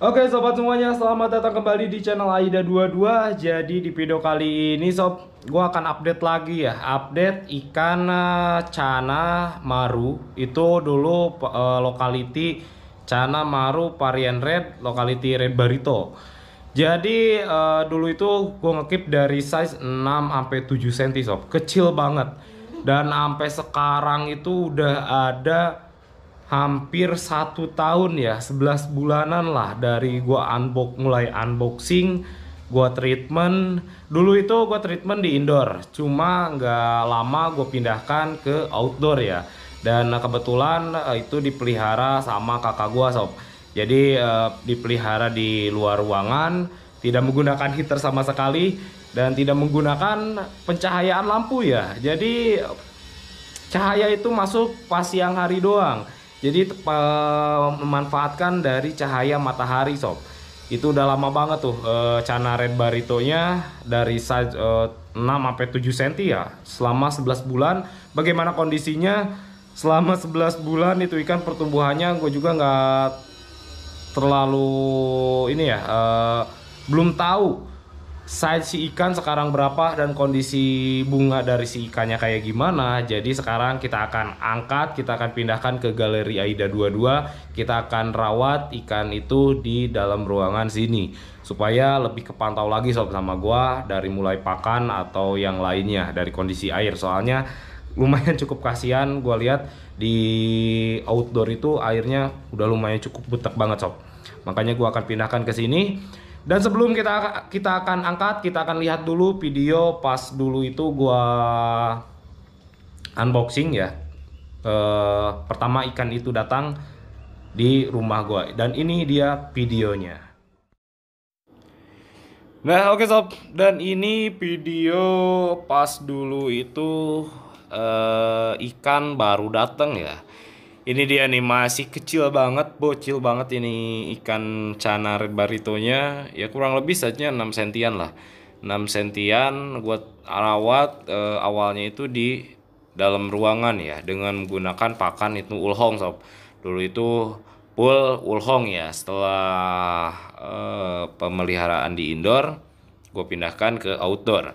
Oke sobat semuanya, selamat datang kembali di channel Aida22 Jadi di video kali ini sob, gue akan update lagi ya Update ikan eh, cana maru Itu dulu uh, eh, lokality cana maru varian red, lokality red barito Jadi uh, dulu itu gue ngekip dari size 6 7 cm sob Kecil banget Dan sampai sekarang itu udah ada hampir satu tahun ya 11 bulanan lah dari gua unbox mulai unboxing gua treatment dulu itu gua treatment di indoor cuma nggak lama gue pindahkan ke outdoor ya dan kebetulan eh, itu dipelihara sama kakak gua sob jadi eh, dipelihara di luar ruangan tidak menggunakan heater sama sekali dan tidak menggunakan pencahayaan lampu ya jadi cahaya itu masuk pas siang hari doang jadi eh, memanfaatkan dari cahaya matahari sob. Itu udah lama banget tuh e, cana red Barito nya dari size e, eh, 6 sampai 7 cm ya selama 11 bulan. Bagaimana kondisinya selama 11 bulan itu ikan pertumbuhannya gue juga nggak terlalu ini ya e, belum tahu size si ikan sekarang berapa dan kondisi bunga dari si ikannya kayak gimana. Jadi sekarang kita akan angkat, kita akan pindahkan ke galeri Aida 22. Kita akan rawat ikan itu di dalam ruangan sini supaya lebih kepantau lagi sob sama gua dari mulai pakan atau yang lainnya dari kondisi air. Soalnya lumayan cukup kasihan gua lihat di outdoor itu airnya udah lumayan cukup butek banget sob. Makanya gua akan pindahkan ke sini dan sebelum kita kita akan angkat, kita akan lihat dulu video pas dulu itu gua unboxing ya. E, pertama ikan itu datang di rumah gua dan ini dia videonya. Nah, oke okay, sob. Dan ini video pas dulu itu e, ikan baru datang ya ini dia nih masih kecil banget bocil banget ini ikan canar baritonya ya kurang lebih saja 6 sentian lah 6 sentian gua rawat e, awalnya itu di dalam ruangan ya dengan menggunakan pakan itu ulhong sob dulu itu pool ulhong ya setelah e, pemeliharaan di indoor gue pindahkan ke outdoor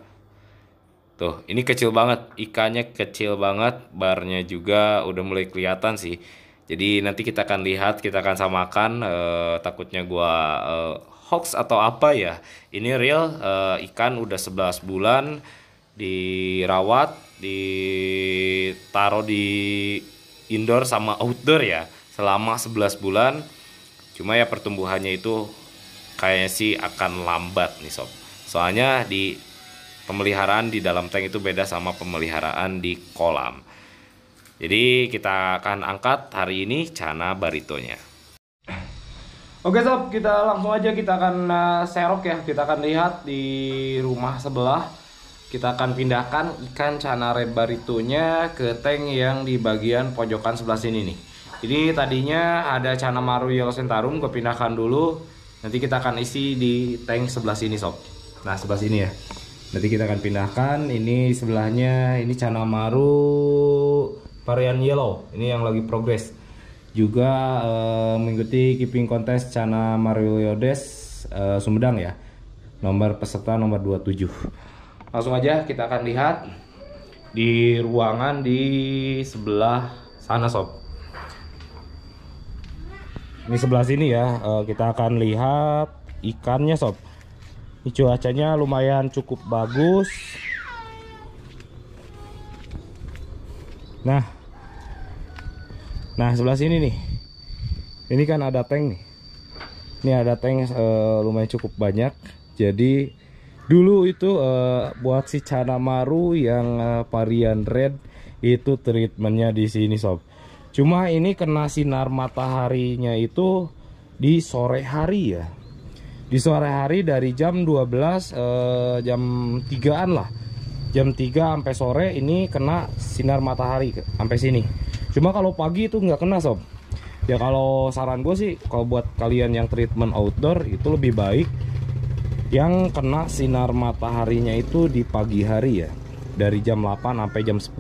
Tuh, ini kecil banget, ikannya kecil banget, barnya juga udah mulai kelihatan sih. Jadi nanti kita akan lihat, kita akan samakan. Uh, takutnya gua uh, hoax atau apa ya? Ini real, uh, ikan udah 11 bulan dirawat, ditaruh di indoor sama outdoor ya selama 11 bulan. Cuma ya pertumbuhannya itu kayaknya sih akan lambat nih sob. Soalnya di pemeliharaan di dalam tank itu beda sama pemeliharaan di kolam. Jadi kita akan angkat hari ini cana baritonya. Oke sob, kita langsung aja kita akan eh, serok ya. Kita akan lihat di rumah sebelah. Kita akan pindahkan ikan cana rebaritonya ke tank yang di bagian pojokan sebelah sini nih. Jadi tadinya ada cana maru yellow sentarum, gue pindahkan dulu. Nanti kita akan isi di tank sebelah sini sob. Nah sebelah sini ya. Nanti kita akan pindahkan. Ini sebelahnya ini maru varian yellow. Ini yang lagi progres Juga uh, mengikuti keeping kontes Cana yodes uh, Sumedang ya. Nomor peserta nomor 27. Langsung aja kita akan lihat di ruangan di sebelah sana sob ini sebelah sini ya eh, kita akan lihat ikannya sob cuacanya lumayan cukup bagus nah nah sebelah sini nih ini kan ada tank nih ini ada tank e, lumayan cukup banyak jadi dulu itu e, buat si Canamaru yang e, varian red itu treatmentnya di sini sob cuma ini kena sinar mataharinya itu di sore hari ya di sore hari dari jam 12 eh, jam 3-an lah jam 3 sampai sore ini kena sinar matahari sampai sini cuma kalau pagi itu nggak kena sob ya kalau saran gue sih kalau buat kalian yang treatment outdoor itu lebih baik yang kena sinar mataharinya itu di pagi hari ya dari jam 8 sampai jam 10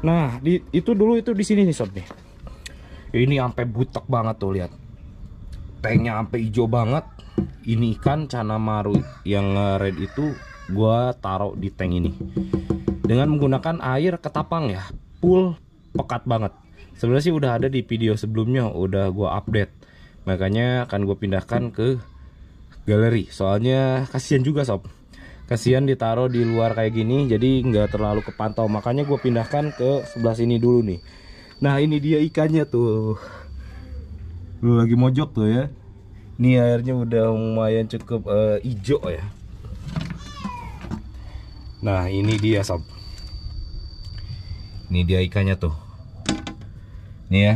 nah di, itu dulu itu di sini nih sob nih ini sampai butek banget tuh lihat tanknya sampai hijau banget ini ikan cana maru yang eh, red itu gue taruh di tank ini dengan menggunakan air ketapang ya full pekat banget sebenarnya sih udah ada di video sebelumnya udah gue update makanya akan gue pindahkan ke galeri soalnya kasihan juga sob kasihan ditaruh di luar kayak gini jadi nggak terlalu kepantau makanya gue pindahkan ke sebelah sini dulu nih nah ini dia ikannya tuh lu lagi mojok tuh ya Ini airnya udah lumayan cukup uh, ya nah ini dia sob ini dia ikannya tuh Ini ya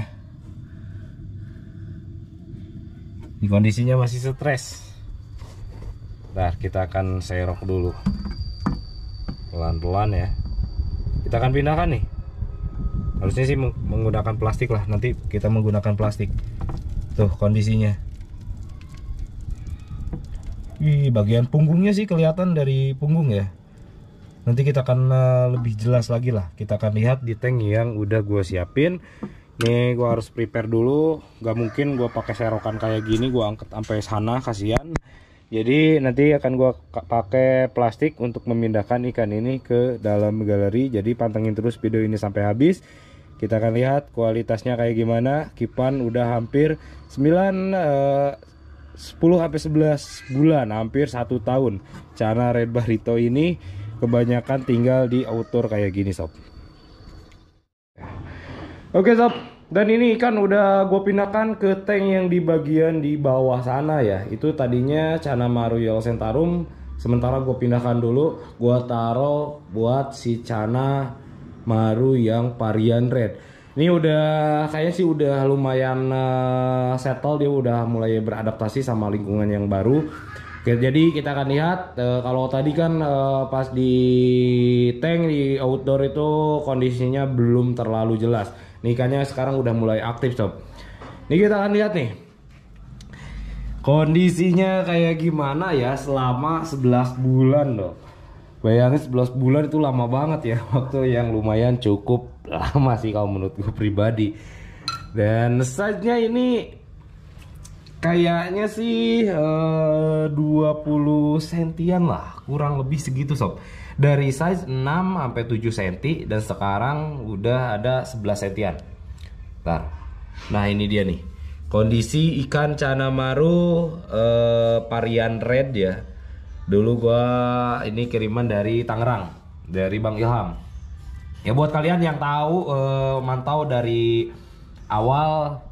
ini kondisinya masih stres Nah kita akan serok dulu pelan-pelan ya kita akan pindahkan nih harusnya sih menggunakan plastik lah nanti kita menggunakan plastik tuh kondisinya Ini bagian punggungnya sih kelihatan dari punggung ya nanti kita akan eh, lebih jelas lagi lah kita akan lihat di tank yang udah gue siapin nih gue harus prepare dulu gak mungkin gue pakai serokan kayak gini gue angkat sampai sana kasihan jadi nanti akan gue pakai plastik untuk memindahkan ikan ini ke dalam galeri jadi pantengin terus video ini sampai habis kita akan lihat kualitasnya kayak gimana. Kipan udah hampir 9 uh, 10 sampai 11 bulan, hampir satu tahun. Cana Red Barito ini kebanyakan tinggal di outdoor kayak gini, sob. Oke, sob. Dan ini ikan udah gue pindahkan ke tank yang di bagian di bawah sana ya. Itu tadinya Cana Maru Yellow Sentarum. Sementara gue pindahkan dulu, gue taruh buat si Cana Maru yang varian red. Ini udah kayaknya sih udah lumayan uh, settle dia udah mulai beradaptasi sama lingkungan yang baru. Oke, jadi kita akan lihat uh, kalau tadi kan uh, pas di tank di outdoor itu kondisinya belum terlalu jelas. Nih kayaknya sekarang udah mulai aktif sob. Ini kita akan lihat nih kondisinya kayak gimana ya selama 11 bulan loh Bayangin 11 bulan itu lama banget ya Waktu yang lumayan cukup lama sih kalau menurut gue pribadi Dan nya ini Kayaknya sih eh, uh, 20 sentian lah Kurang lebih segitu sob Dari size 6 sampai 7 senti Dan sekarang udah ada 11 sentian Bentar. Nah ini dia nih Kondisi ikan canamaru uh, eh, varian red ya Dulu gue ini kiriman dari Tangerang dari Bang Ilham. Ya buat kalian yang tahu uh, mantau dari awal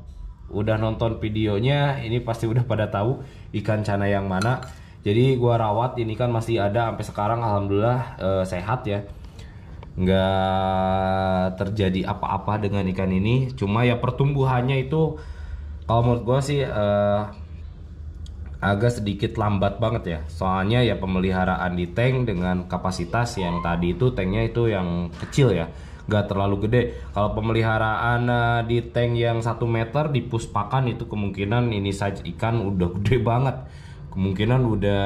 udah nonton videonya ini pasti udah pada tahu ikan cana yang mana jadi gue rawat ini kan masih ada sampai sekarang alhamdulillah eh, sehat ya nggak terjadi apa-apa dengan ikan ini cuma ya pertumbuhannya itu kalau menurut gue sih uh, agak sedikit lambat banget ya soalnya ya pemeliharaan di tank dengan kapasitas yang tadi itu tanknya itu yang kecil ya nggak terlalu gede kalau pemeliharaan eh, di tank yang satu meter di puspakan itu kemungkinan ini saja ikan udah gede banget kemungkinan udah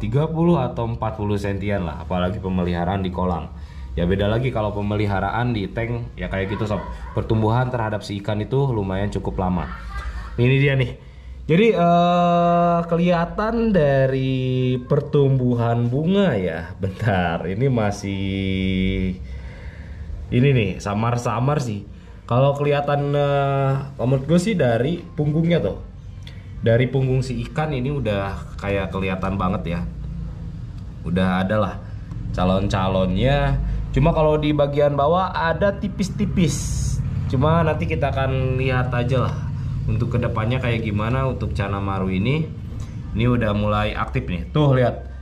30 eh, atau 40 sentian lah apalagi pemeliharaan di kolam ya beda lagi kalau pemeliharaan di tank ya kayak gitu sob pertumbuhan terhadap si ikan itu lumayan cukup lama ini dia nih jadi uh, kelihatan dari pertumbuhan bunga ya. Bentar, ini masih ini nih samar-samar sih. Kalau kelihatan uh, menurut gue sih dari punggungnya tuh. Dari punggung si ikan ini udah kayak kelihatan banget ya. Udah ada lah calon-calonnya. Cuma kalau di bagian bawah ada tipis-tipis. Cuma nanti kita akan lihat aja lah untuk kedepannya kayak gimana untuk Cana Maru ini ini udah mulai aktif nih tuh lihat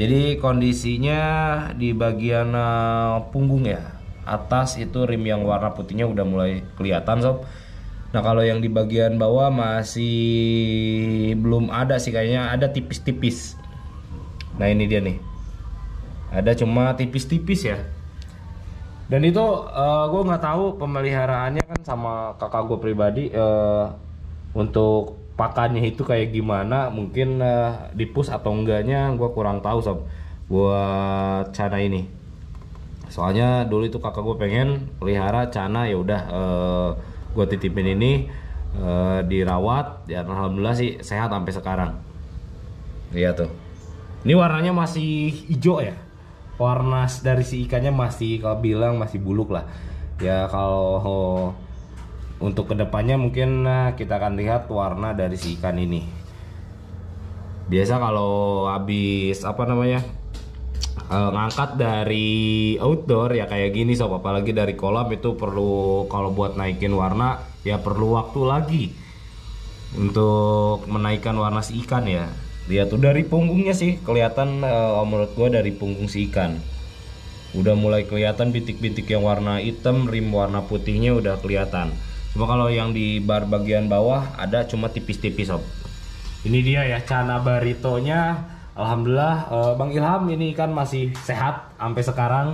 jadi kondisinya di bagian uh, punggung ya atas itu rim yang warna putihnya udah mulai kelihatan sob nah kalau yang di bagian bawah masih belum ada sih kayaknya ada tipis-tipis nah ini dia nih ada cuma tipis-tipis ya dan itu uh, eh, gue nggak tahu pemeliharaannya kan sama kakak gue pribadi uh, untuk pakannya itu kayak gimana mungkin uh, dipus atau enggaknya gue kurang tahu sob buat cana ini soalnya dulu itu kakak gue pengen pelihara cana ya udah uh, gue titipin ini uh, dirawat ya alhamdulillah sih sehat sampai sekarang iya tuh ini warnanya masih hijau ya warna dari si ikannya masih kalau bilang masih buluk lah ya kalau untuk kedepannya mungkin nah, kita akan lihat warna dari si ikan ini biasa kalau habis apa namanya eh, ngangkat dari outdoor ya kayak gini sob apalagi dari kolam itu perlu kalau buat naikin warna ya perlu waktu lagi untuk menaikkan warna si ikan ya lihat tuh dari punggungnya sih kelihatan uh, menurut gua dari punggung si ikan udah mulai kelihatan bintik-bintik yang warna hitam rim warna putihnya udah kelihatan cuma kalau yang di bar bagian bawah ada cuma tipis-tipis sob ini dia ya cana baritonya alhamdulillah uh, bang Ilham ini kan masih sehat sampai sekarang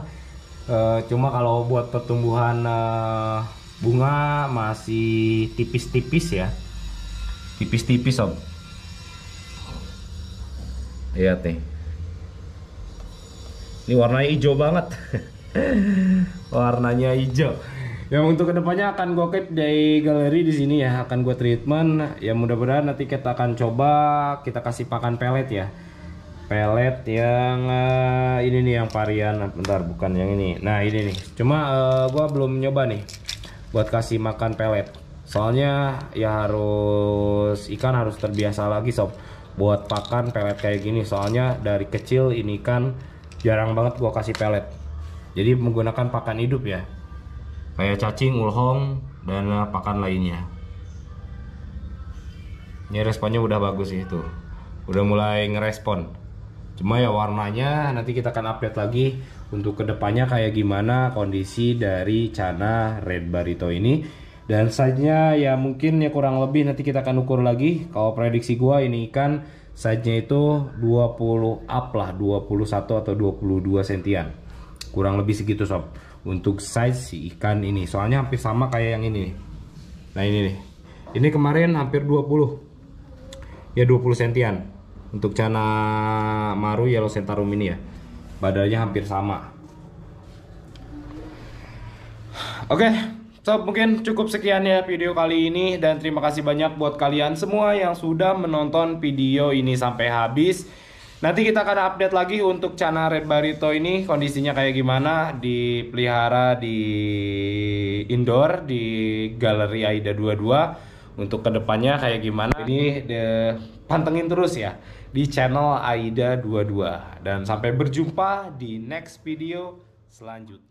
uh, cuma kalau buat pertumbuhan uh, bunga masih tipis-tipis ya tipis-tipis sob lihat nih ini warnanya hijau banget warnanya hijau ya untuk kedepannya akan gue keep dari galeri di sini ya akan gue treatment ya mudah-mudahan nanti kita akan coba kita kasih pakan pelet ya pelet yang uh, ini nih yang varian bentar bukan yang ini nah ini nih cuma uh, eh, gue belum nyoba nih buat kasih makan pelet soalnya ya harus ikan harus terbiasa lagi sob buat pakan pelet kayak gini soalnya dari kecil ini kan jarang banget gua kasih pelet jadi menggunakan pakan hidup ya kayak cacing, ulhong, dan pakan lainnya ini responnya udah bagus sih itu udah mulai ngerespon cuma ya warnanya nanti kita akan update lagi untuk kedepannya kayak gimana kondisi dari cana red barito ini dan size ya mungkin ya kurang lebih nanti kita akan ukur lagi. Kalau prediksi gua ini ikan size itu 20 up lah, 21 atau 22 sentian. Kurang lebih segitu sob. Untuk size si ikan ini. Soalnya hampir sama kayak yang ini. Nah ini nih. Ini kemarin hampir 20. Ya 20 sentian. Untuk cana maru yellow sentarum ini ya. Badannya hampir sama. Oke. So, mungkin cukup sekian ya video kali ini dan terima kasih banyak buat kalian semua yang sudah menonton video ini sampai habis. Nanti kita akan update lagi untuk channel Red Barito ini kondisinya kayak gimana dipelihara di indoor di Galeri Aida 22 untuk kedepannya kayak gimana. Ini de, pantengin terus ya di channel Aida 22 dan sampai berjumpa di next video selanjutnya.